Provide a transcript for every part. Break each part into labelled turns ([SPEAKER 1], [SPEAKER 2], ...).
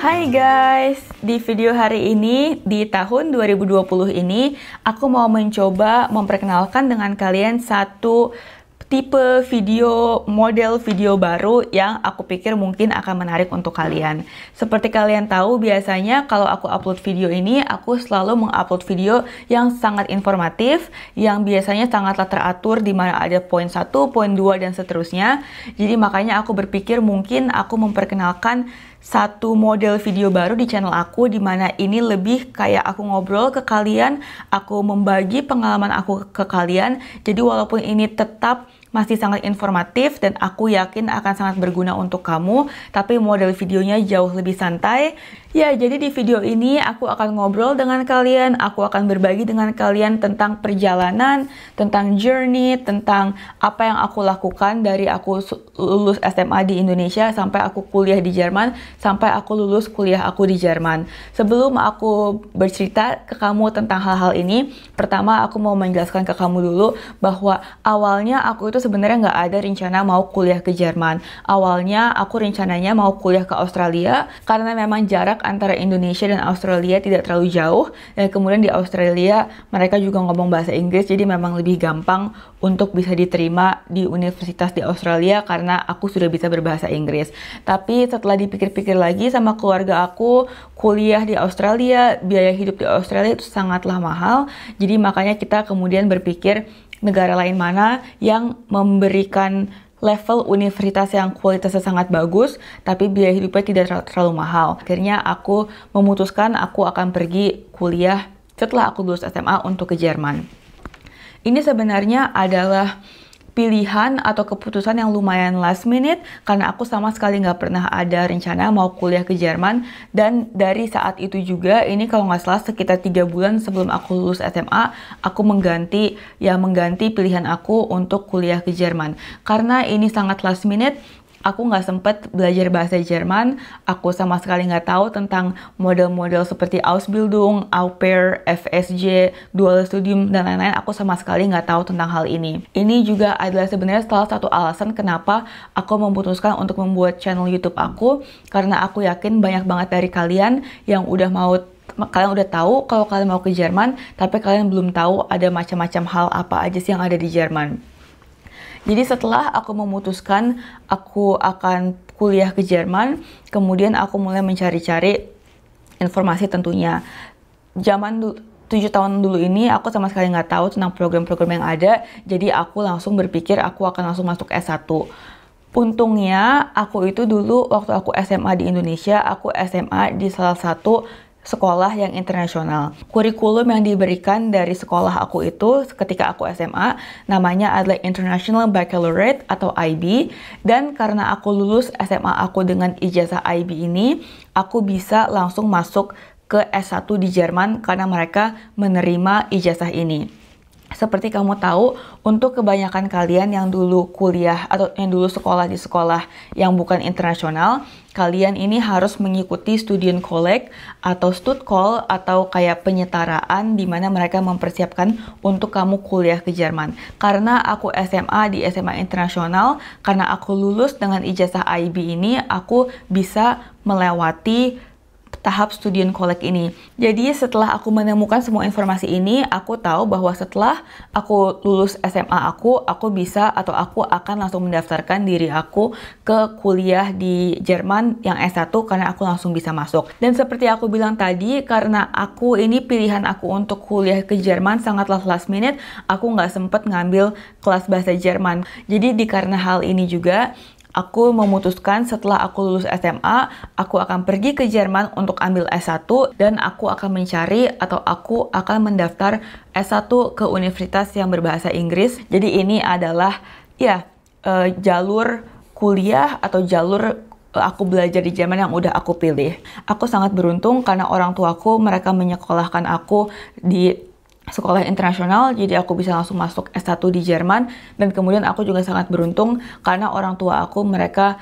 [SPEAKER 1] Hai guys, di video hari ini di tahun 2020 ini aku mau mencoba memperkenalkan dengan kalian satu tipe video model video baru yang aku pikir mungkin akan menarik untuk kalian. Seperti kalian tahu biasanya kalau aku upload video ini aku selalu mengupload video yang sangat informatif yang biasanya sangatlah teratur di mana ada poin 1, poin 2 dan seterusnya. Jadi makanya aku berpikir mungkin aku memperkenalkan satu model video baru di channel aku di mana ini lebih kayak aku ngobrol ke kalian, aku membagi pengalaman aku ke kalian. Jadi walaupun ini tetap masih sangat informatif dan aku yakin akan sangat berguna untuk kamu, tapi model videonya jauh lebih santai Ya, jadi di video ini aku akan ngobrol dengan kalian, aku akan berbagi dengan kalian tentang perjalanan, tentang journey, tentang apa yang aku lakukan dari aku lulus SMA di Indonesia sampai aku kuliah di Jerman, sampai aku lulus kuliah aku di Jerman. Sebelum aku bercerita ke kamu tentang hal-hal ini, pertama aku mau menjelaskan ke kamu dulu bahwa awalnya aku itu sebenarnya nggak ada rencana mau kuliah ke Jerman. Awalnya aku rencananya mau kuliah ke Australia karena memang jarak jarak antara Indonesia dan Australia tidak terlalu jauh dan kemudian di Australia mereka juga ngomong bahasa Inggris jadi memang lebih gampang untuk bisa diterima di universitas di Australia karena aku sudah bisa berbahasa Inggris. Tapi setelah dipikir-pikir lagi sama keluarga aku, kuliah di Australia, biaya hidup di Australia itu sangatlah mahal. Jadi makanya kita kemudian berpikir negara lain mana yang memberikan level universitas yang kualitasnya sangat bagus, tapi biaya hidupnya tidak terlalu mahal. Akhirnya aku memutuskan aku akan pergi kuliah setelah aku lulus SMA untuk ke Jerman. Ini sebenarnya adalah pilihan atau keputusan yang lumayan last minute karena aku sama sekali nggak pernah ada rencana mau kuliah ke Jerman dan dari saat itu juga ini kalau nggak salah sekitar tiga bulan sebelum aku lulus SMA aku mengganti ya mengganti pilihan aku untuk kuliah ke Jerman karena ini sangat last minute aku nggak sempet belajar bahasa Jerman, aku sama sekali nggak tahu tentang model-model seperti Ausbildung, Au pair, FSJ, dual studium, dan lain-lain, aku sama sekali nggak tahu tentang hal ini. Ini juga adalah sebenarnya salah satu alasan kenapa aku memutuskan untuk membuat channel YouTube aku, karena aku yakin banyak banget dari kalian yang udah mau kalian udah tahu kalau kalian mau ke Jerman, tapi kalian belum tahu ada macam-macam hal apa aja sih yang ada di Jerman. Jadi setelah aku memutuskan aku akan kuliah ke Jerman, kemudian aku mulai mencari-cari informasi tentunya. Zaman tujuh tahun dulu ini aku sama sekali nggak tahu tentang program-program yang ada, jadi aku langsung berpikir aku akan langsung masuk S1. Untungnya aku itu dulu waktu aku SMA di Indonesia, aku SMA di salah satu sekolah yang internasional. Kurikulum yang diberikan dari sekolah aku itu ketika aku SMA namanya adalah International Baccalaureate atau IB dan karena aku lulus SMA aku dengan ijazah IB ini, aku bisa langsung masuk ke S1 di Jerman karena mereka menerima ijazah ini. Seperti kamu tahu, untuk kebanyakan kalian yang dulu kuliah atau yang dulu sekolah di sekolah yang bukan internasional, kalian ini harus mengikuti student collect atau stud call atau kayak penyetaraan di mana mereka mempersiapkan untuk kamu kuliah ke Jerman. Karena aku SMA di SMA internasional, karena aku lulus dengan ijazah IB ini, aku bisa melewati tahap studi and collect ini. Jadi setelah aku menemukan semua informasi ini, aku tahu bahwa setelah aku lulus SMA aku, aku bisa atau aku akan langsung mendaftarkan diri aku ke kuliah di Jerman yang S1 karena aku langsung bisa masuk. Dan seperti aku bilang tadi, karena aku ini pilihan aku untuk kuliah ke Jerman sangatlah last minute, aku nggak sempat ngambil kelas bahasa Jerman. Jadi di karena hal ini juga, Aku memutuskan setelah aku lulus SMA, aku akan pergi ke Jerman untuk ambil S1 dan aku akan mencari atau aku akan mendaftar S1 ke universitas yang berbahasa Inggris. Jadi ini adalah ya uh, jalur kuliah atau jalur eh, aku belajar di Jerman yang udah aku pilih. Aku sangat beruntung karena orang tuaku mereka menyekolahkan aku di sekolah internasional jadi aku bisa langsung masuk S1 di Jerman dan kemudian aku juga sangat beruntung karena orang tua aku mereka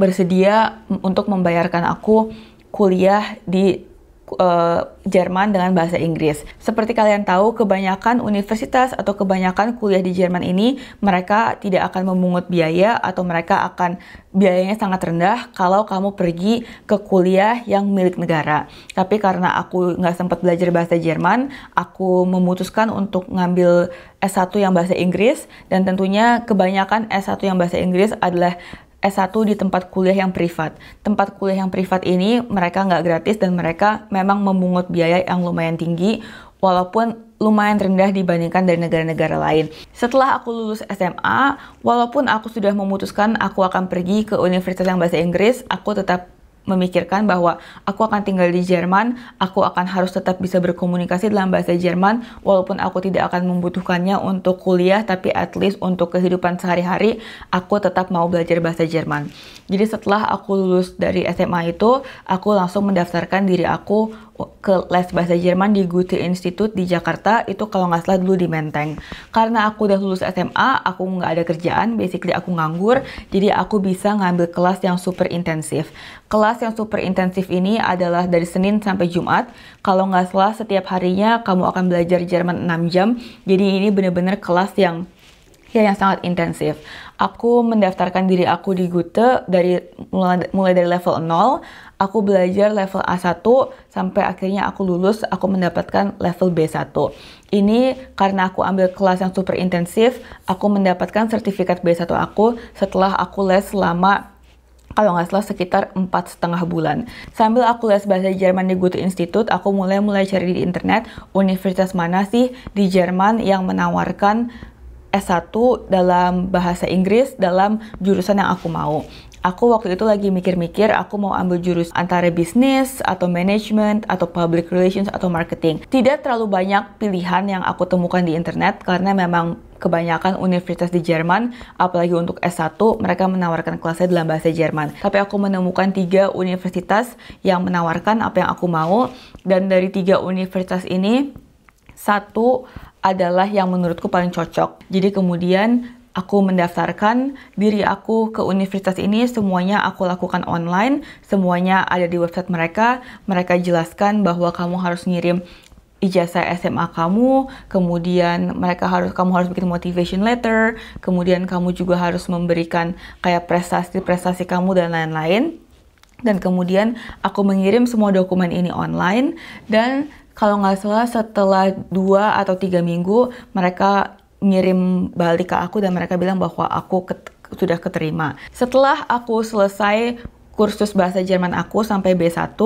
[SPEAKER 1] bersedia untuk membayarkan aku kuliah di Eh, Jerman dengan bahasa Inggris. Seperti kalian tahu, kebanyakan universitas atau kebanyakan kuliah di Jerman ini mereka tidak akan memungut biaya atau mereka akan biayanya sangat rendah kalau kamu pergi ke kuliah yang milik negara. Tapi karena aku nggak sempat belajar bahasa Jerman, aku memutuskan untuk ngambil S1 yang bahasa Inggris dan tentunya kebanyakan S1 yang bahasa Inggris adalah S1 di tempat kuliah yang privat. Tempat kuliah yang privat ini mereka nggak gratis dan mereka memang memungut biaya yang lumayan tinggi walaupun lumayan rendah dibandingkan dari negara-negara lain. Setelah aku lulus SMA, walaupun aku sudah memutuskan aku akan pergi ke universitas yang bahasa Inggris, aku tetap memikirkan bahwa aku akan tinggal di Jerman, aku akan harus tetap bisa berkomunikasi dalam bahasa Jerman, walaupun aku tidak akan membutuhkannya untuk kuliah, tapi at least untuk kehidupan sehari-hari, aku tetap mau belajar bahasa Jerman. Jadi setelah aku lulus dari SMA itu, aku langsung mendaftarkan diri aku ke les bahasa Jerman di Goethe Institute di Jakarta itu kalau nggak salah dulu di Menteng karena aku udah lulus SMA aku nggak ada kerjaan basically aku nganggur jadi aku bisa ngambil kelas yang super intensif kelas yang super intensif ini adalah dari Senin sampai Jumat kalau nggak salah setiap harinya kamu akan belajar Jerman 6 jam jadi ini bener-bener kelas yang ya yang sangat intensif aku mendaftarkan diri aku di Gute dari mulai, mulai dari level 0 aku belajar level A1 sampai akhirnya aku lulus, aku mendapatkan level B1. Ini karena aku ambil kelas yang super intensif, aku mendapatkan sertifikat B1 aku setelah aku les selama kalau nggak salah sekitar empat setengah bulan. Sambil aku les bahasa Jerman di Goethe Institute, aku mulai-mulai cari di internet universitas mana sih di Jerman yang menawarkan S1 dalam bahasa Inggris dalam jurusan yang aku mau aku waktu itu lagi mikir-mikir aku mau ambil jurus antara bisnis atau management atau public relations atau marketing. Tidak terlalu banyak pilihan yang aku temukan di internet karena memang kebanyakan universitas di Jerman, apalagi untuk S1, mereka menawarkan kelasnya dalam bahasa Jerman. Tapi aku menemukan tiga universitas yang menawarkan apa yang aku mau, dan dari tiga universitas ini, satu adalah yang menurutku paling cocok. Jadi kemudian aku mendaftarkan diri aku ke universitas ini semuanya aku lakukan online, semuanya ada di website mereka. Mereka jelaskan bahwa kamu harus ngirim ijazah SMA kamu, kemudian mereka harus kamu harus bikin motivation letter, kemudian kamu juga harus memberikan kayak prestasi-prestasi kamu dan lain-lain. Dan kemudian aku mengirim semua dokumen ini online dan kalau nggak salah setelah dua atau tiga minggu mereka ngirim balik ke aku dan mereka bilang bahwa aku ke sudah keterima. Setelah aku selesai kursus bahasa Jerman aku sampai B1,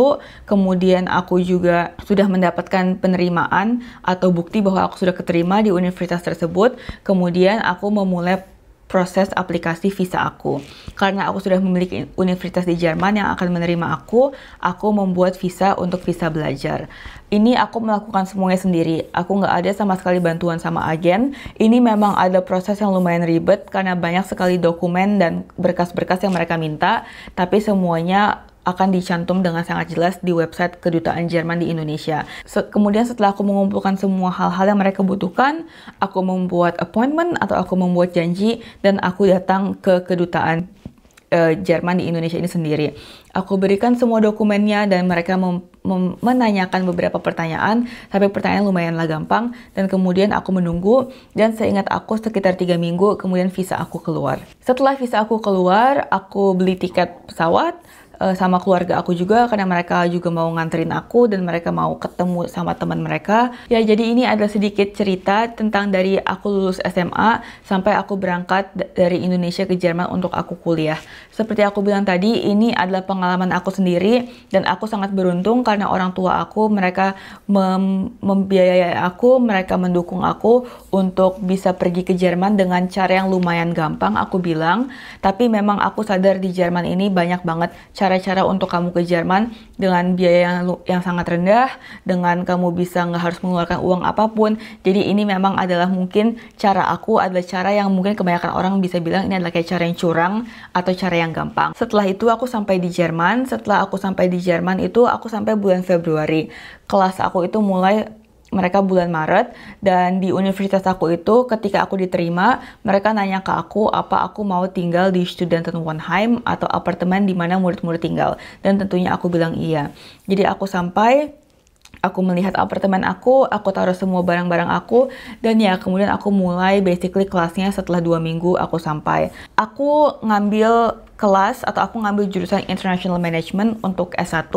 [SPEAKER 1] kemudian aku juga sudah mendapatkan penerimaan atau bukti bahwa aku sudah keterima di universitas tersebut. Kemudian aku memulai proses aplikasi visa aku. Karena aku sudah memiliki universitas di Jerman yang akan menerima aku, aku membuat visa untuk visa belajar. Ini aku melakukan semuanya sendiri. Aku nggak ada sama sekali bantuan sama agen. Ini memang ada proses yang lumayan ribet karena banyak sekali dokumen dan berkas-berkas yang mereka minta, tapi semuanya akan dicantum dengan sangat jelas di website kedutaan Jerman di Indonesia. So, kemudian setelah aku mengumpulkan semua hal-hal yang mereka butuhkan, aku membuat appointment atau aku membuat janji dan aku datang ke kedutaan eh, Jerman di Indonesia ini sendiri. Aku berikan semua dokumennya dan mereka mem menanyakan beberapa pertanyaan, tapi pertanyaan lumayanlah gampang, dan kemudian aku menunggu, dan seingat aku sekitar tiga minggu, kemudian visa aku keluar. Setelah visa aku keluar, aku beli tiket pesawat, uh, sama keluarga aku juga karena mereka juga mau nganterin aku dan mereka mau ketemu sama teman mereka. Ya jadi ini adalah sedikit cerita tentang dari aku lulus SMA sampai aku berangkat dari Indonesia ke Jerman untuk aku kuliah. Seperti aku bilang tadi, ini adalah pengalaman aku sendiri dan aku sangat beruntung karena orang tua aku mereka mem membiayai aku, mereka mendukung aku untuk bisa pergi ke Jerman dengan cara yang lumayan gampang aku bilang. Tapi memang aku sadar di Jerman ini banyak banget cara cara-cara untuk kamu ke Jerman dengan biaya yang, yang sangat rendah, dengan kamu bisa nggak harus mengeluarkan uang apapun. Jadi ini memang adalah mungkin cara aku adalah cara yang mungkin kebanyakan orang bisa bilang ini adalah kayak cara yang curang atau cara yang gampang. Setelah itu aku sampai di Jerman, setelah aku sampai di Jerman itu aku sampai bulan Februari. Kelas aku itu mulai mereka bulan Maret dan di universitas aku itu ketika aku diterima mereka nanya ke aku apa aku mau tinggal di student one home atau apartemen di mana murid-murid tinggal dan tentunya aku bilang iya jadi aku sampai aku melihat apartemen aku, aku taruh semua barang-barang aku, dan ya kemudian aku mulai basically kelasnya setelah dua minggu aku sampai. Aku ngambil kelas atau aku ngambil jurusan International Management untuk S1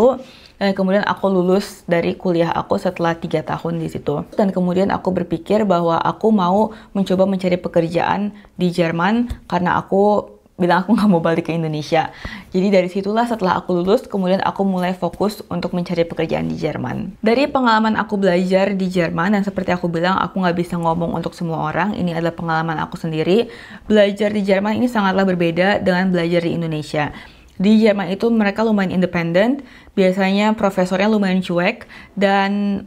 [SPEAKER 1] dan kemudian aku lulus dari kuliah aku setelah tiga tahun di situ dan kemudian aku berpikir bahwa aku mau mencoba mencari pekerjaan di Jerman karena aku bilang aku nggak mau balik ke Indonesia. Jadi dari situlah setelah aku lulus, kemudian aku mulai fokus untuk mencari pekerjaan di Jerman. Dari pengalaman aku belajar di Jerman, dan seperti aku bilang, aku nggak bisa ngomong untuk semua orang, ini adalah pengalaman aku sendiri. Belajar di Jerman ini sangatlah berbeda dengan belajar di Indonesia. Di Jerman itu mereka lumayan independen, biasanya profesornya lumayan cuek, dan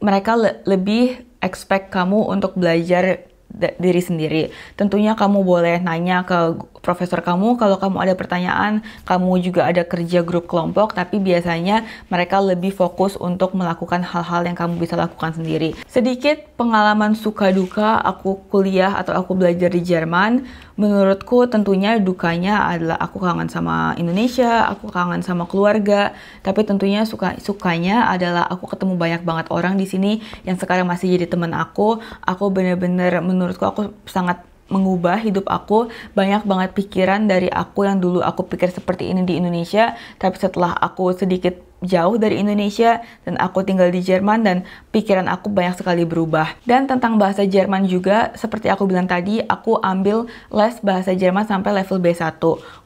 [SPEAKER 1] mereka le lebih expect kamu untuk belajar diri sendiri. Tentunya kamu boleh nanya ke profesor kamu kalau kamu ada pertanyaan, kamu juga ada kerja grup kelompok, tapi biasanya mereka lebih fokus untuk melakukan hal-hal yang kamu bisa lakukan sendiri. Sedikit pengalaman suka duka aku kuliah atau aku belajar di Jerman menurutku tentunya dukanya adalah aku kangen sama Indonesia, aku kangen sama keluarga, tapi tentunya suka sukanya adalah aku ketemu banyak banget orang di sini yang sekarang masih jadi teman aku. Aku bener-bener menurutku aku sangat mengubah hidup aku banyak banget pikiran dari aku yang dulu aku pikir seperti ini di Indonesia tapi setelah aku sedikit jauh dari Indonesia dan aku tinggal di Jerman dan pikiran aku banyak sekali berubah. Dan tentang bahasa Jerman juga, seperti aku bilang tadi, aku ambil les bahasa Jerman sampai level B1.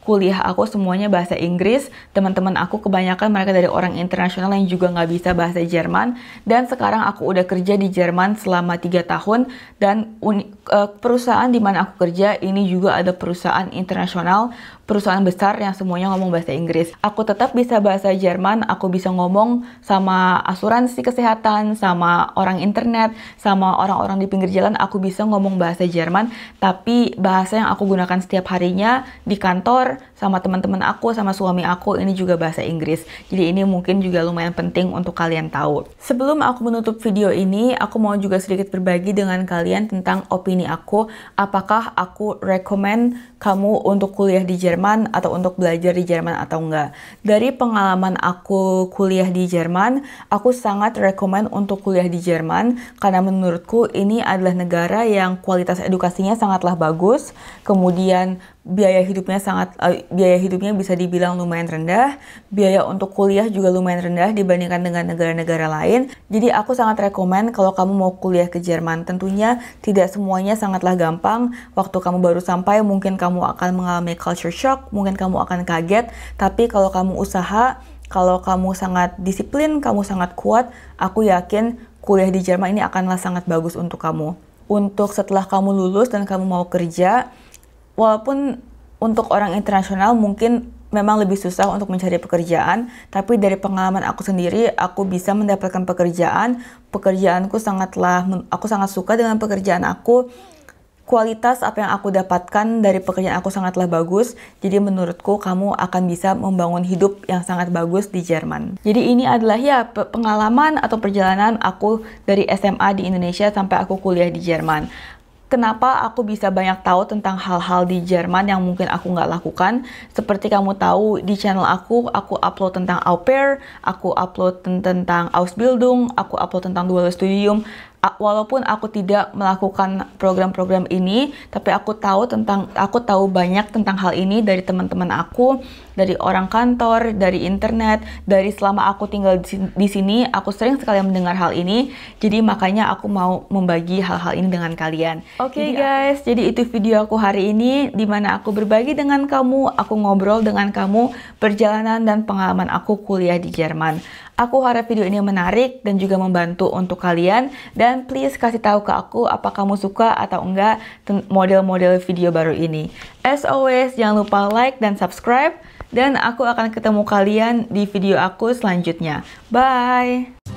[SPEAKER 1] Kuliah aku semuanya bahasa Inggris, teman-teman aku kebanyakan mereka dari orang internasional yang juga nggak bisa bahasa Jerman. Dan sekarang aku udah kerja di Jerman selama 3 tahun dan eh, perusahaan di mana aku kerja ini juga ada perusahaan internasional perusahaan besar yang semuanya ngomong bahasa Inggris. Aku tetap bisa bahasa Jerman, aku bisa ngomong sama asuransi kesehatan, sama orang internet, sama orang-orang di pinggir jalan, aku bisa ngomong bahasa Jerman, tapi bahasa yang aku gunakan setiap harinya di kantor, sama teman-teman aku, sama suami aku, ini juga bahasa Inggris. Jadi ini mungkin juga lumayan penting untuk kalian tahu. Sebelum aku menutup video ini, aku mau juga sedikit berbagi dengan kalian tentang opini aku, apakah aku rekomend kamu untuk kuliah di Jerman atau untuk belajar di Jerman atau enggak. Dari pengalaman aku kuliah di Jerman, aku sangat rekomen untuk kuliah di Jerman karena menurutku ini adalah negara yang kualitas edukasinya sangatlah bagus, kemudian biaya hidupnya sangat uh, biaya hidupnya bisa dibilang lumayan rendah, biaya untuk kuliah juga lumayan rendah dibandingkan dengan negara-negara lain. Jadi aku sangat rekomen kalau kamu mau kuliah ke Jerman. Tentunya tidak semuanya sangatlah gampang. Waktu kamu baru sampai mungkin kamu akan mengalami culture shock, mungkin kamu akan kaget, tapi kalau kamu usaha, kalau kamu sangat disiplin, kamu sangat kuat, aku yakin kuliah di Jerman ini akanlah sangat bagus untuk kamu. Untuk setelah kamu lulus dan kamu mau kerja, walaupun untuk orang internasional mungkin memang lebih susah untuk mencari pekerjaan, tapi dari pengalaman aku sendiri, aku bisa mendapatkan pekerjaan. Pekerjaanku sangatlah, aku sangat suka dengan pekerjaan aku. Kualitas apa yang aku dapatkan dari pekerjaan aku sangatlah bagus, jadi menurutku kamu akan bisa membangun hidup yang sangat bagus di Jerman. Jadi ini adalah ya pengalaman atau perjalanan aku dari SMA di Indonesia sampai aku kuliah di Jerman kenapa aku bisa banyak tahu tentang hal-hal di Jerman yang mungkin aku nggak lakukan. Seperti kamu tahu di channel aku, aku upload tentang au pair, aku upload tentang Ausbildung, aku upload tentang dual studium, walaupun aku tidak melakukan program-program ini, tapi aku tahu tentang aku tahu banyak tentang hal ini dari teman-teman aku, dari orang kantor, dari internet, dari selama aku tinggal di sini, aku sering sekali mendengar hal ini. Jadi makanya aku mau membagi hal-hal ini dengan kalian. Oke okay, guys, jadi itu video aku hari ini di mana aku berbagi dengan kamu, aku ngobrol dengan kamu perjalanan dan pengalaman aku kuliah di Jerman. Aku harap video ini menarik dan juga membantu untuk kalian dan please kasih tahu ke aku apa kamu suka atau enggak model-model video baru ini. As always, jangan lupa like dan subscribe dan aku akan ketemu kalian di video aku selanjutnya. Bye!